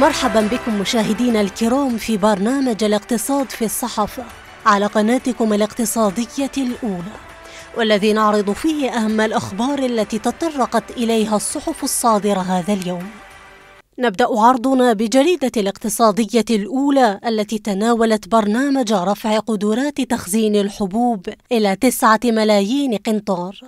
مرحبا بكم مشاهدينا الكرام في برنامج الاقتصاد في الصحافة على قناتكم الاقتصادية الأولى والذي نعرض فيه أهم الأخبار التي تطرقت إليها الصحف الصادرة هذا اليوم نبدأ عرضنا بجريدة الاقتصادية الأولى التي تناولت برنامج رفع قدرات تخزين الحبوب إلى تسعة ملايين قنطار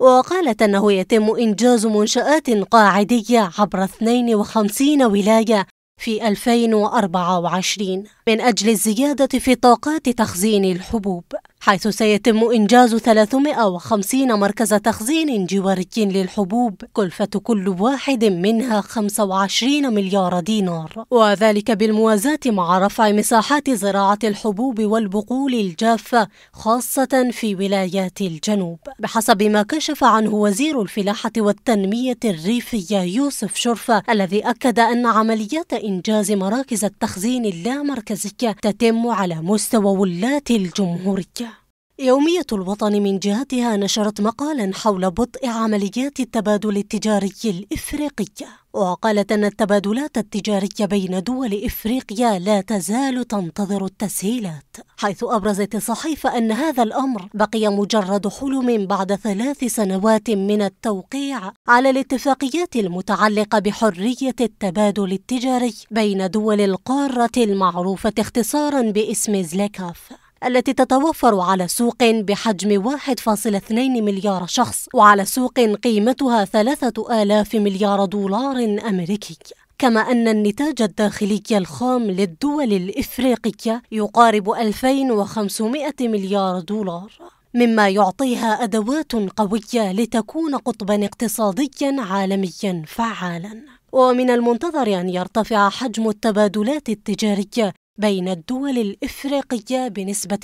وقالت أنه يتم إنجاز منشآت قاعدية عبر 52 ولاية في 2024 من أجل الزيادة في طاقات تخزين الحبوب حيث سيتم إنجاز 350 مركز تخزين جواري للحبوب كلفة كل واحد منها 25 مليار دينار وذلك بالموازاة مع رفع مساحات زراعة الحبوب والبقول الجافة خاصة في ولايات الجنوب بحسب ما كشف عنه وزير الفلاحة والتنمية الريفية يوسف شرفة الذي أكد أن عمليات إنجاز مراكز التخزين اللامركزية تتم على مستوى ولاة الجمهورية يومية الوطن من جهتها نشرت مقالا حول بطء عمليات التبادل التجاري الإفريقية وقالت أن التبادلات التجارية بين دول إفريقيا لا تزال تنتظر التسهيلات حيث أبرزت الصحيفة أن هذا الأمر بقي مجرد حلم بعد ثلاث سنوات من التوقيع على الاتفاقيات المتعلقة بحرية التبادل التجاري بين دول القارة المعروفة اختصارا باسم زليكاف التي تتوفر على سوق بحجم 1.2 مليار شخص وعلى سوق قيمتها 3000 مليار دولار أمريكي كما أن النتاج الداخلي الخام للدول الإفريقية يقارب 2500 مليار دولار مما يعطيها أدوات قوية لتكون قطبا اقتصاديا عالميا فعالا ومن المنتظر أن يرتفع حجم التبادلات التجارية بين الدول الإفريقية بنسبة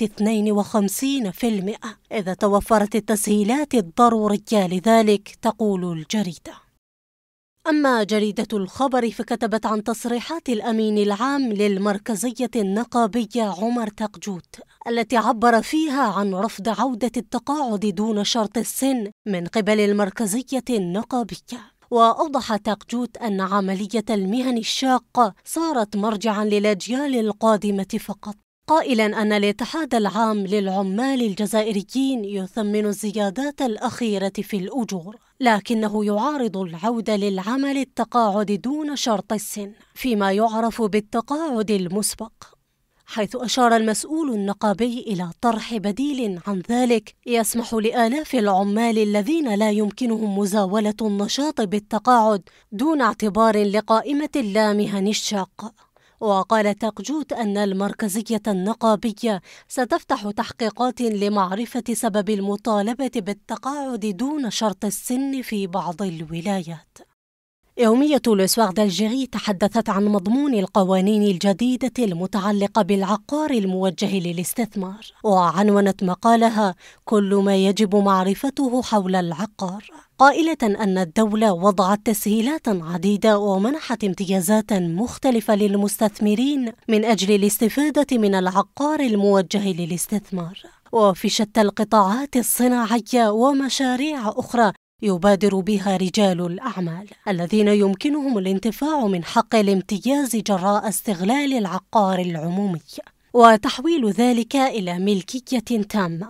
52% إذا توفرت التسهيلات الضرورية لذلك تقول الجريدة أما جريدة الخبر فكتبت عن تصريحات الأمين العام للمركزية النقابية عمر تقجوت التي عبر فيها عن رفض عودة التقاعد دون شرط السن من قبل المركزية النقابية وأوضح تاقجوت أن عملية المهن الشاقة صارت مرجعا للأجيال القادمة فقط قائلا أن الاتحاد العام للعمال الجزائريين يثمن الزيادات الأخيرة في الأجور لكنه يعارض العودة للعمل التقاعد دون شرط السن فيما يعرف بالتقاعد المسبق حيث أشار المسؤول النقابي إلى طرح بديل عن ذلك يسمح لآلاف العمال الذين لا يمكنهم مزاولة النشاط بالتقاعد دون اعتبار لقائمة لا مهن الشاق وقال تقجوت أن المركزية النقابية ستفتح تحقيقات لمعرفة سبب المطالبة بالتقاعد دون شرط السن في بعض الولايات يومية لوسواغ دالجيري تحدثت عن مضمون القوانين الجديدة المتعلقة بالعقار الموجه للاستثمار وعنونت مقالها كل ما يجب معرفته حول العقار قائلة أن الدولة وضعت تسهيلات عديدة ومنحت امتيازات مختلفة للمستثمرين من أجل الاستفادة من العقار الموجه للاستثمار وفي شتى القطاعات الصناعية ومشاريع أخرى يبادر بها رجال الأعمال الذين يمكنهم الانتفاع من حق الامتياز جراء استغلال العقار العمومي وتحويل ذلك إلى ملكية تامة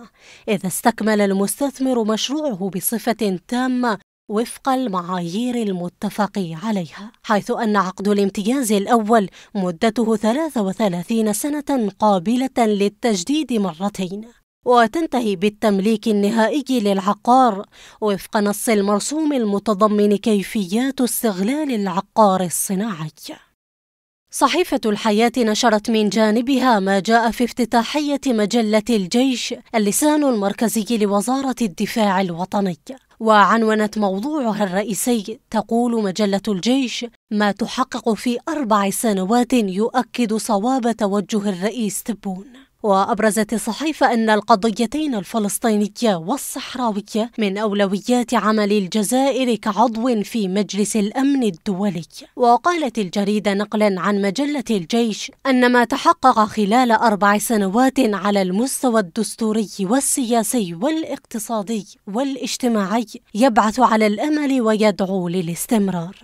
إذا استكمل المستثمر مشروعه بصفة تامة وفق المعايير المتفق عليها حيث أن عقد الامتياز الأول مدته 33 سنة قابلة للتجديد مرتين وتنتهي بالتمليك النهائي للعقار وفق نص المرسوم المتضمن كيفيات استغلال العقار الصناعي صحيفة الحياة نشرت من جانبها ما جاء في افتتاحية مجلة الجيش اللسان المركزي لوزارة الدفاع الوطني وعنونت موضوعها الرئيسي تقول مجلة الجيش ما تحقق في أربع سنوات يؤكد صواب توجه الرئيس تبون وأبرزت الصحيفة أن القضيتين الفلسطينية والصحراوية من أولويات عمل الجزائر كعضو في مجلس الأمن الدولي وقالت الجريدة نقلا عن مجلة الجيش أن ما تحقق خلال أربع سنوات على المستوى الدستوري والسياسي والاقتصادي والاجتماعي يبعث على الأمل ويدعو للاستمرار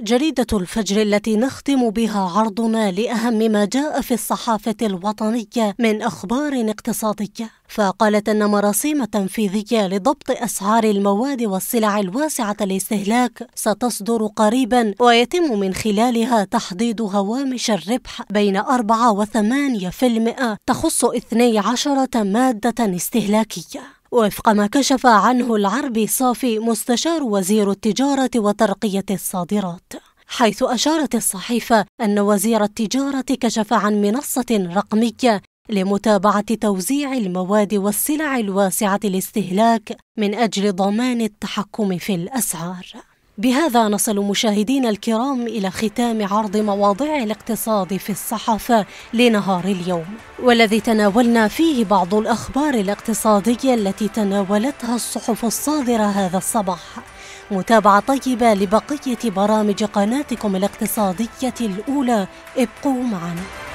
جريدة الفجر التي نختم بها عرضنا لأهم ما جاء في الصحافة الوطنية من أخبار اقتصادية فقالت أن مراسيم تنفيذية لضبط أسعار المواد والسلع الواسعة الاستهلاك ستصدر قريبا ويتم من خلالها تحديد هوامش الربح بين 4 و 8% تخص 12 مادة استهلاكية وفق ما كشف عنه العربي صافي مستشار وزير التجارة وترقية الصادرات حيث أشارت الصحيفة أن وزير التجارة كشف عن منصة رقمية لمتابعة توزيع المواد والسلع الواسعة الاستهلاك من أجل ضمان التحكم في الأسعار بهذا نصل مشاهدينا الكرام إلى ختام عرض مواضيع الاقتصاد في الصحافة لنهار اليوم والذي تناولنا فيه بعض الأخبار الاقتصادية التي تناولتها الصحف الصادرة هذا الصباح متابعة طيبة لبقية برامج قناتكم الاقتصادية الأولى ابقوا معنا